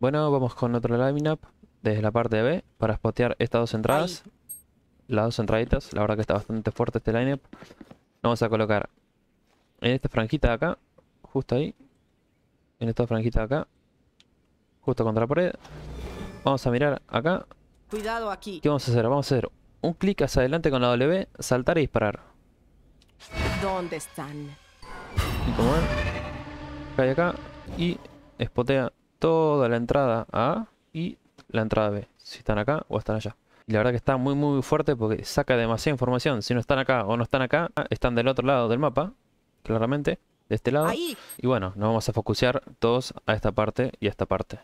Bueno, vamos con otra lineup desde la parte de B para spotear estas dos entradas. Las dos entraditas, la verdad que está bastante fuerte este lineup. Vamos a colocar en esta franjita de acá, justo ahí. En esta franjita de acá, justo contra la pared. Vamos a mirar acá. Cuidado aquí. ¿Qué vamos a hacer? Vamos a hacer un clic hacia adelante con la W, saltar y disparar. ¿Dónde están? Y como ven, cae acá y spotea toda la entrada A y la entrada B, si están acá o están allá. Y la verdad que está muy muy fuerte porque saca demasiada información. Si no están acá o no están acá, están del otro lado del mapa, claramente, de este lado. Y bueno, nos vamos a focusear todos a esta parte y a esta parte.